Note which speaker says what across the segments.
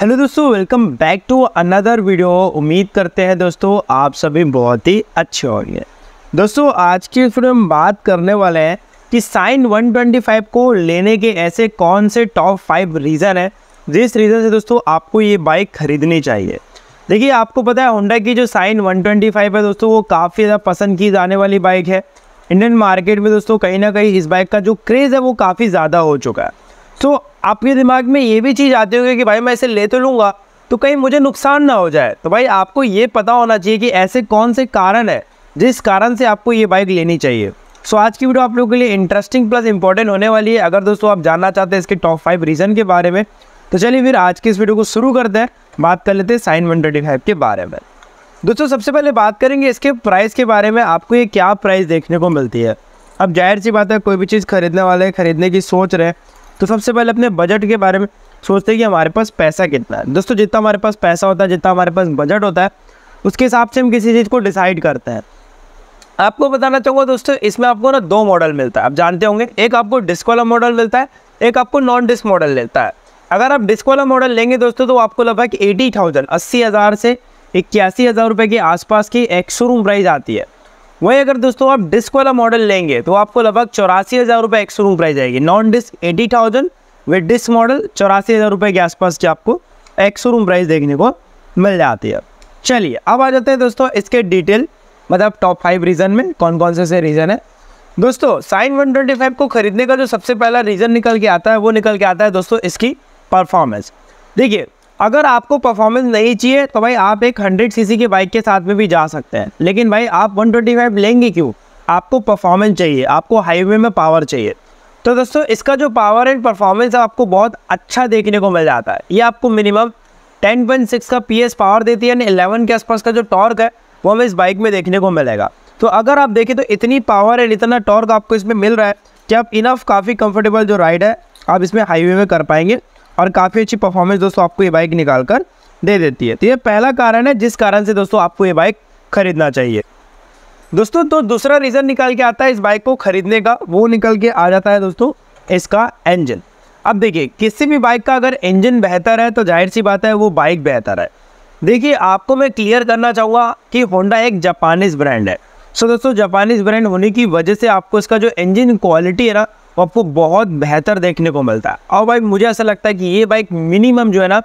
Speaker 1: hello दोस्तों welcome back to another video उम्मीद करते हैं दोस्तों आप सभी बहुत ही अच्छे होंगे दोस्तों आज की इस वीडियो में बात करने वाले हैं कि साइन 125 को लेने के ऐसे कौन से टॉप फाइव रीज़न है जिस रीज़न से दोस्तों आपको ये बाइक खरीदनी चाहिए देखिए आपको पता है होंडा की जो साइन 125 है दोस्तों वो काफ़ी ज़्यादा पसंद की जाने वाली बाइक है इंडियन मार्केट में दोस्तों कहीं ना कहीं इस बाइक का जो क्रेज़ है वो काफ़ी ज़्यादा हो चुका है तो आपके दिमाग में ये भी चीज़ आती होगी कि भाई मैं इसे ले तो लूँगा तो कहीं मुझे नुकसान ना हो जाए तो भाई आपको ये पता होना चाहिए कि ऐसे कौन से कारण है जिस कारण से आपको ये बाइक लेनी चाहिए सो so, आज की वीडियो आप लोगों के लिए इंटरेस्टिंग प्लस इंपॉर्टेंट होने वाली है अगर दोस्तों आप जानना चाहते हैं इसके टॉप फाइव रीज़न के बारे में तो चलिए फिर आज की इस वीडियो को शुरू करते हैं बात कर लेते हैं साइन वन ट्वेंटी फाइव के बारे में दोस्तों सबसे पहले बात करेंगे इसके प्राइस के बारे में आपको ये क्या प्राइस देखने को मिलती है अब जाहिर सी बात है कोई भी चीज़ खरीदने वाले खरीदने की सोच रहे हैं तो सबसे पहले अपने बजट के बारे में सोचते हैं कि हमारे पास पैसा कितना है दोस्तों जितना हमारे पास पैसा होता है जितना हमारे पास बजट होता है उसके हिसाब से हम किसी चीज़ को डिसाइड करते हैं आपको बताना चाहूँगा दोस्तों इसमें आपको ना दो मॉडल मिलता है आप जानते होंगे एक आपको डिस्क वाला मॉडल मिलता है एक आपको नॉन डिस्क मॉडल मिलता है अगर आप डिस्क वाला मॉडल लेंगे दोस्तों तो आपको लगभग एटी थाउजेंड अस्सी हज़ार से इक्यासी हज़ार रुपये के आसपास की एक शोरूम प्राइस आती है वहीं अगर दोस्तों आप डिस्क वाला मॉडल लेंगे तो आपको लगभग चौरासी हज़ार रुपये एक्स रूम प्राइस आएगी non disc eighty thousand with disc model चौरासी हज़ार रुपये के आसपास की आपको एक्स रूम प्राइस देखने को मिल जाती है चलिए अब आ जाते हैं दोस्तों इसके डिटेल मतलब टॉप फाइव रीज़न में कौन कौन से से रीज़न है दोस्तों साइन वन को खरीदने का जो सबसे पहला रीज़न निकल के आता है वो निकल के आता है दोस्तों इसकी परफॉर्मेंस देखिए अगर आपको परफॉर्मेंस नहीं चाहिए तो भाई आप एक 100 सीसी की बाइक के साथ में भी जा सकते हैं लेकिन भाई आप 125 लेंगे क्यों आपको परफॉर्मेंस चाहिए आपको हाईवे में पावर चाहिए तो दोस्तों इसका जो पावर एंड परफॉर्मेंस है आपको बहुत अच्छा देखने को मिल जाता है ये आपको मिनिमम 10.6 का पीएस पावर देती है यानी 11 के आसपास का जो टॉर्क है वो हमें इस बाइक में देखने को मिलेगा तो अगर आप देखें तो इतनी पावर एंड इतना टॉर्क आपको इसमें मिल रहा है कि आप इनफ काफ़ी कम्फर्टेबल जो राइड है आप इसमें हाईवे में कर पाएंगे और काफ़ी अच्छी परफॉर्मेंस दोस्तों आपको ये बाइक निकाल कर दे देती है तो ये पहला कारण है जिस कारण से दोस्तों आपको ये बाइक खरीदना चाहिए दोस्तों तो दूसरा रीज़न निकाल के आता है इस बाइक को ख़रीदने का वो निकल के आ जाता है दोस्तों इसका इंजन अब देखिए किसी भी बाइक का अगर इंजन बेहतर है तो जाहिर सी बात है वो बाइक बेहतर है देखिए आपको मैं क्लियर करना चाहूँगा कि होंडा एक जापानीज़ ब्रांड है सो दोस्तों जापानीज़ ब्रांड होने की वजह से आपको इसका जो इंजन क्वालिटी है ना वो आपको बहुत बेहतर देखने को मिलता है और भाई मुझे ऐसा लगता है कि ये बाइक मिनिमम जो है ना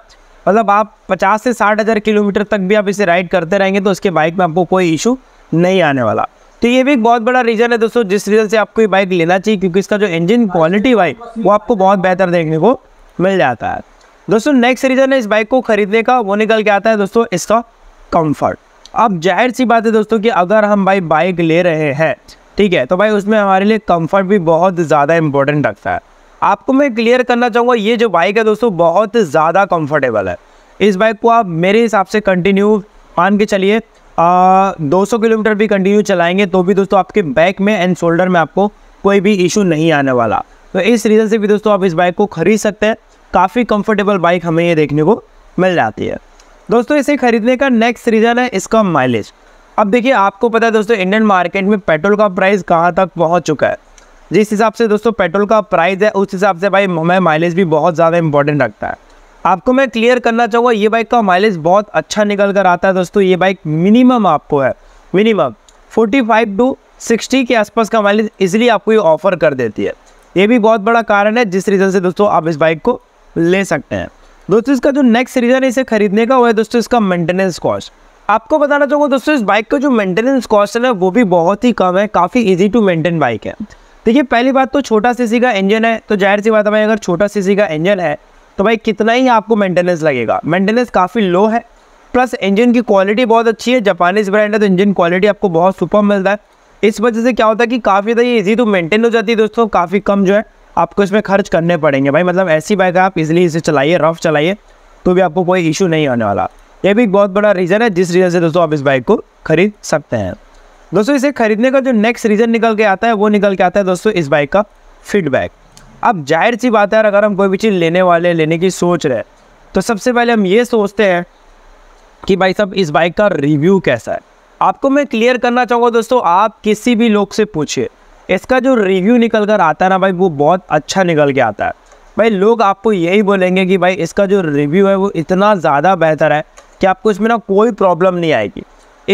Speaker 1: मतलब आप पचास से साठ हज़ार किलोमीटर तक भी आप इसे राइड करते रहेंगे तो उसके बाइक में आपको कोई इशू नहीं आने वाला तो ये भी एक बहुत बड़ा रीज़न है दोस्तों जिस रीज़न से आपको ये बाइक लेना चाहिए क्योंकि इसका जो इंजन क्वालिटी बाइक वो आपको बहुत बेहतर देखने को मिल जाता है दोस्तों नेक्स्ट रीज़न है इस बाइक को ख़रीदने का वो निकल के आता है दोस्तों इसका कम्फर्ट अब जाहिर सी बात है दोस्तों कि अगर हम भाई बाइक ले रहे हैं ठीक है तो भाई उसमें हमारे लिए कंफर्ट भी बहुत ज़्यादा इंपॉर्टेंट रखता है आपको मैं क्लियर करना चाहूँगा ये जो बाइक है दोस्तों बहुत ज़्यादा कंफर्टेबल है इस बाइक को आप मेरे हिसाब से कंटिन्यू मान के चलिए दो सौ किलोमीटर भी कंटिन्यू चलाएंगे तो भी दोस्तों आपके बैक में एंड शोल्डर में आपको कोई भी इशू नहीं आने वाला तो इस रीज़न से भी दोस्तों आप इस बाइक को खरीद सकते हैं काफ़ी कंफर्टेबल बाइक हमें ये देखने को मिल जाती है दोस्तों इसे खरीदने का नेक्स्ट रीज़न है इसका माइलेज अब देखिए आपको पता है दोस्तों इंडियन मार्केट में पेट्रोल का प्राइस कहाँ तक पहुँच चुका है जिस हिसाब से दोस्तों पेट्रोल का प्राइस है उस हिसाब से भाई हमें माइलेज भी बहुत ज़्यादा इंपॉर्टेंट रखता है आपको मैं क्लियर करना चाहूँगा ये बाइक का माइलेज बहुत अच्छा निकल कर आता है दोस्तों ये बाइक मिनिमम आपको है मिनिमम 45 टू 60 के आसपास का माइलेज इसलिए आपको ये ऑफर कर देती है ये भी बहुत बड़ा कारण है जिस रीज़न से दोस्तों आप इस बाइक को ले सकते हैं दोस्तों इसका जो नेक्स्ट रीज़न इसे खरीदने का वो है दोस्तों इसका मेंटेनेंस कॉस्ट आपको बताना चाहूँगा दोस्तों इस बाइक का जो मेंटेनेंस कॉस्ट है ना वो भी बहुत ही कम है काफ़ी इजी टू मेंटेन बाइक है देखिए पहली बात तो छोटा सीसी का इंजन है तो जाहिर सी बात है भाई अगर छोटा सीसी का इंजन है तो भाई कितना ही आपको मेंटेनेंस लगेगा मेंटेनेंस काफ़ी लो है प्लस इंजन की क्वालिटी बहुत अच्छी है जापानीज ब्रांड है तो इंजन क्वालिटी आपको बहुत सुपर मिलता है इस वजह से क्या होता है कि काफ़ी ज़्यादा ईजी टू मेंटेन हो जाती है दोस्तों काफ़ी कम जो है आपको इसमें खर्च करने पड़ेंगे भाई मतलब ऐसी बाइक आप इजिली इसे चलाइए रफ चलाइए तो भी आपको कोई इशू नहीं आने वाला ये भी एक बहुत बड़ा रीज़न है जिस रीज़न से दोस्तों आप इस बाइक को खरीद सकते हैं दोस्तों इसे खरीदने का जो नेक्स्ट रीज़न निकल के आता है वो निकल के आता है दोस्तों इस बाइक का फीडबैक अब जाहिर सी बात है अगर हम कोई भी चीज़ लेने वाले लेने की सोच रहे तो सबसे पहले हम ये सोचते हैं कि भाई साहब इस बाइक का रिव्यू कैसा है आपको मैं क्लियर करना चाहूँगा दोस्तों आप किसी भी लोग से पूछिए इसका जो रिव्यू निकल कर आता है ना भाई वो बहुत अच्छा निकल के आता है भाई लोग आपको यही बोलेंगे कि भाई इसका जो रिव्यू है वो इतना ज़्यादा बेहतर है कि आपको इसमें ना कोई प्रॉब्लम नहीं आएगी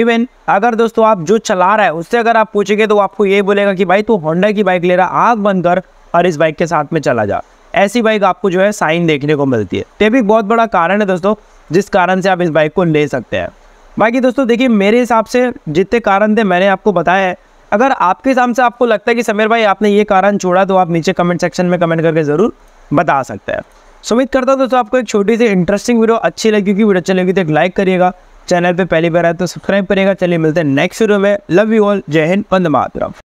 Speaker 1: इवन अगर दोस्तों आप जो चला रहा है उससे अगर आप पूछेंगे तो आपको ये बोलेगा कि भाई तू होंडा की बाइक ले रहा आग बंद कर और इस बाइक के साथ में चला जा ऐसी बाइक आपको जो है साइन देखने को मिलती है तो भी बहुत बड़ा कारण है दोस्तों जिस कारण से आप इस बाइक को ले सकते हैं बाकी दोस्तों देखिए मेरे हिसाब से जितने कारण थे मैंने आपको बताया है अगर आपके हिसाब से आपको लगता है कि समीर भाई आपने ये कारण छोड़ा तो आप नीचे कमेंट सेक्शन में कमेंट करके ज़रूर बता सकते हैं सो उम्मीद करता हूँ दोस्तों आपको एक छोटी सी इंटरेस्टिंग वीडियो अच्छी लगी क्योंकि वीडियो अच्छी लगी तो एक लाइक करिएगा चैनल पे पहली बार आए तो सब्सक्राइब करिएगा चलिए मिलते हैं नेक्स्ट वीडियो में लव यू ऑल जय हिंद वंदे मातरम